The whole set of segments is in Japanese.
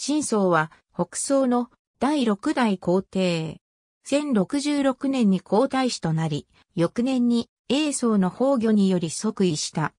真宗は北宋の第6代皇帝。1066年に皇太子となり、翌年に英宗の崩御により即位した。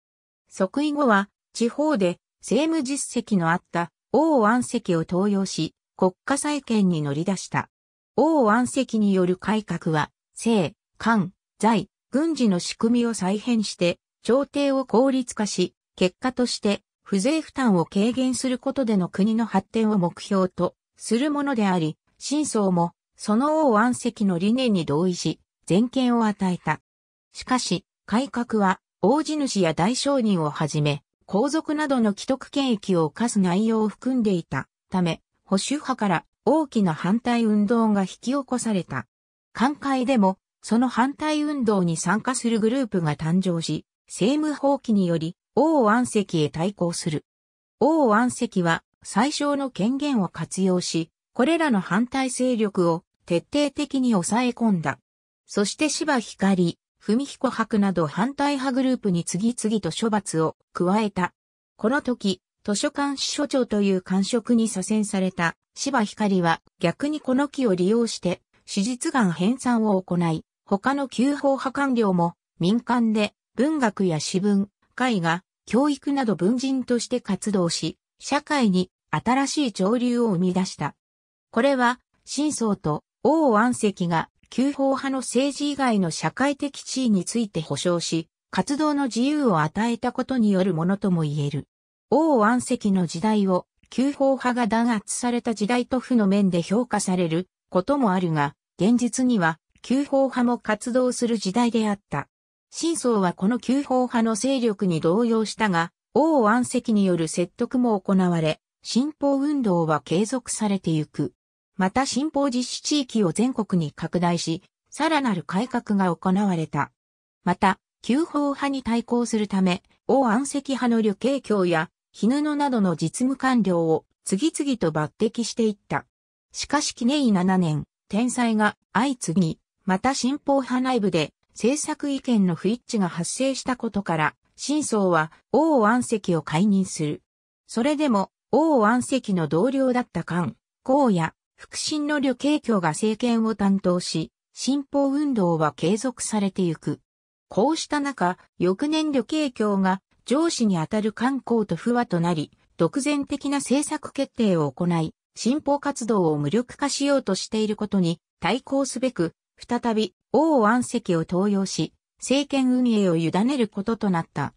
即位後は地方で政務実績のあった王安石を登用し、国家再建に乗り出した。王安石による改革は、政、官、財、軍事の仕組みを再編して、朝廷を効率化し、結果として不税負担を軽減することでの国の発展を目標とするものであり、新相もその王安石の理念に同意し、全権を与えた。しかし、改革は、大地主や大商人をはじめ、皇族などの既得権益を犯す内容を含んでいたため、保守派から大きな反対運動が引き起こされた。官会でも、その反対運動に参加するグループが誕生し、政務放棄により、王安石へ対抗する。王安石は最小の権限を活用し、これらの反対勢力を徹底的に抑え込んだ。そして芝光、文彦博など反対派グループに次々と処罰を加えた。この時、図書館司書長という官職に左遷された芝光は逆にこの機を利用して史実眼編纂を行い、他の旧法派官僚も民間で文学や詩文、絵画、教育など文人として活動し、社会に新しい潮流を生み出した。これは、真宗と王安石が旧法派の政治以外の社会的地位について保障し、活動の自由を与えたことによるものとも言える。王安石の時代を旧法派が弾圧された時代と負の面で評価されることもあるが、現実には旧法派も活動する時代であった。真相はこの旧法派の勢力に動揺したが、王安石による説得も行われ、新法運動は継続されてゆく。また新法実施地域を全国に拡大し、さらなる改革が行われた。また、旧法派に対抗するため、王安石派の旅慶教や、日布などの実務官僚を次々と抜擢していった。しかし記念7年、天才が相次ぎ、また新法派内部で政策意見の不一致が発生したことから、新曹は王安石を解任する。それでも、王安石の同僚だった菅、高野、腹心の旅慶教が政権を担当し、新法運動は継続されてゆく。こうした中、翌年旅慶教が上司にあたる観光と不和となり、独善的な政策決定を行い、新法活動を無力化しようとしていることに対抗すべく、再び王安石を登用し、政権運営を委ねることとなった。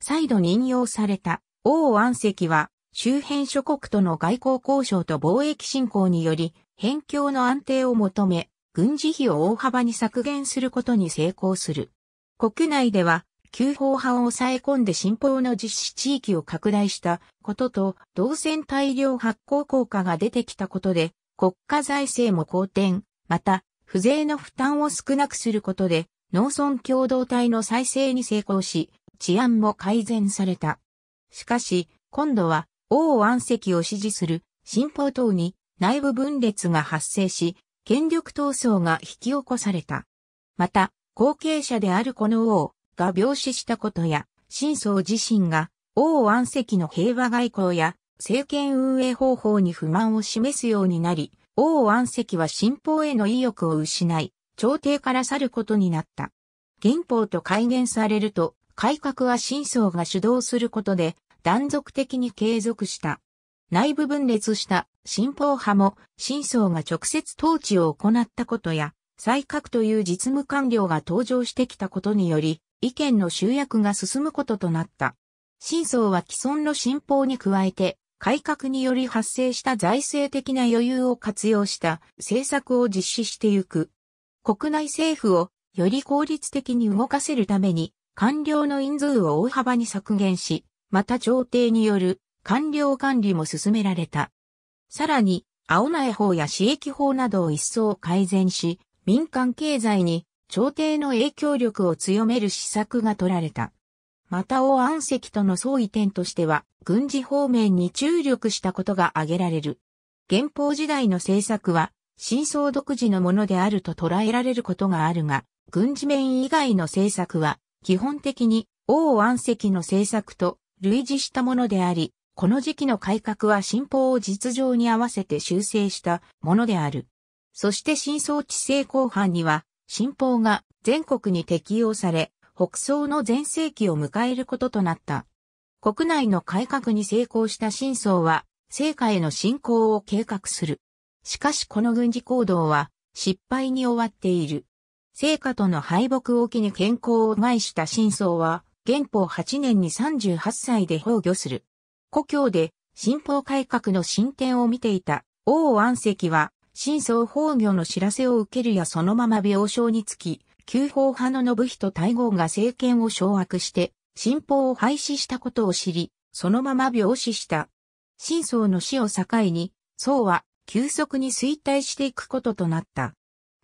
再度任用された王安石は、周辺諸国との外交交渉と貿易振興により、辺境の安定を求め、軍事費を大幅に削減することに成功する。国内では、旧法派を抑え込んで新法の実施地域を拡大したことと、同線大量発行効果が出てきたことで、国家財政も好転、また、不税の負担を少なくすることで、農村共同体の再生に成功し、治安も改善された。しかし、今度は王安石を支持する新法等に内部分裂が発生し、権力闘争が引き起こされた。また、後継者であるこの王が病死したことや、新僧自身が王安石の平和外交や政権運営方法に不満を示すようになり、王安石は新法への意欲を失い、朝廷から去ることになった。元法と改元されると、改革は真相が主導することで、断続的に継続した。内部分裂した新法派も、新相が直接統治を行ったことや、再革という実務官僚が登場してきたことにより、意見の集約が進むこととなった。新相は既存の新法に加えて、改革により発生した財政的な余裕を活用した政策を実施してゆく。国内政府をより効率的に動かせるために官僚の人数を大幅に削減し、また朝廷による官僚管理も進められた。さらに、青苗法や私益法などを一層改善し、民間経済に朝廷の影響力を強める施策が取られた。また王安石との相違点としては、軍事方面に注力したことが挙げられる。元宝時代の政策は、真相独自のものであると捉えられることがあるが、軍事面以外の政策は、基本的に王安石の政策と類似したものであり、この時期の改革は新法を実情に合わせて修正したものである。そして真相地制後半には、新法が全国に適用され、北宋の前世紀を迎えることとなった。国内の改革に成功した新宋は、成果への進行を計画する。しかしこの軍事行動は失敗に終わっている。成果との敗北を機に健康を害した新宋は、元宝8年に38歳で崩御する。故郷で新法改革の進展を見ていた王安石は、新宋崩御の知らせを受けるやそのまま病床につき、旧法派の信人大号が政権を掌握して、新法を廃止したことを知り、そのまま病死した。真宗の死を境に、宗は急速に衰退していくこととなった。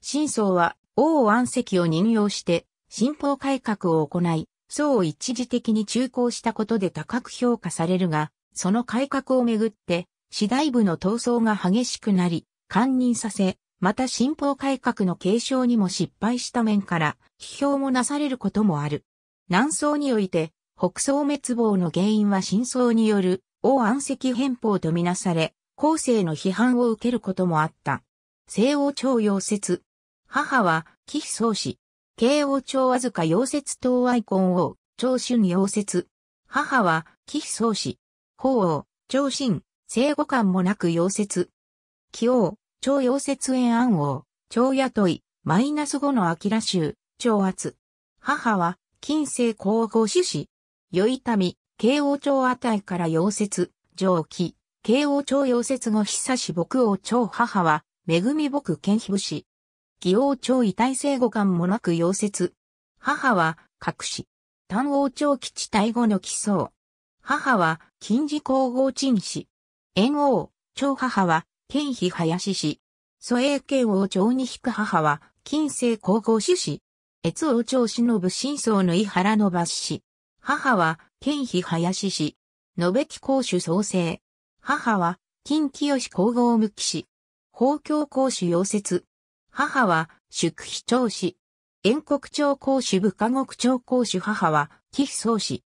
真宗は王安石を任用して、新法改革を行い、宗を一時的に中行したことで高く評価されるが、その改革をめぐって、次第部の闘争が激しくなり、官任させ、また新法改革の継承にも失敗した面から、批評もなされることもある。南宋において、北宋滅亡の原因は真相による、王安石変法とみなされ、後世の批判を受けることもあった。西王朝溶接。母は、紀妃宗氏。慶王朝わずか溶接イ愛婚王、長春溶接。母は、紀妃宗氏。法王、長春、聖護官もなく溶接。紀王、超溶接縁暗号、超雇い、マイナス5のアキラ州、超圧。母は、近世皇后志士。よいたみ、慶応朝値から溶接、上記、慶応朝溶接後久し僕王朝母は、恵み僕剣秘武士。義王朝遺体生後感もなく溶接。母は、隠し。丹王朝基地対後の基礎。母は、金字皇后陳氏。縁王、長母は、県比林氏。蘇英県王朝に引く母は、近世皇后主氏。越王朝忍真相の井原の橋氏。母は、県比林氏。野べき公主創生。母は、近清皇后無期氏。法教公主溶接。母は、宿妃長氏。遠国朝公主部下国朝公主母は、貴妃宗氏。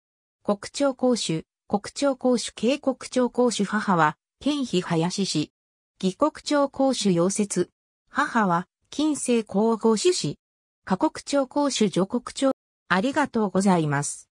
国朝公主、国朝公主系国朝公主母は、県比林氏。義国町公主溶接。母は、近世皇后主子。家国町公主女国町。ありがとうございます。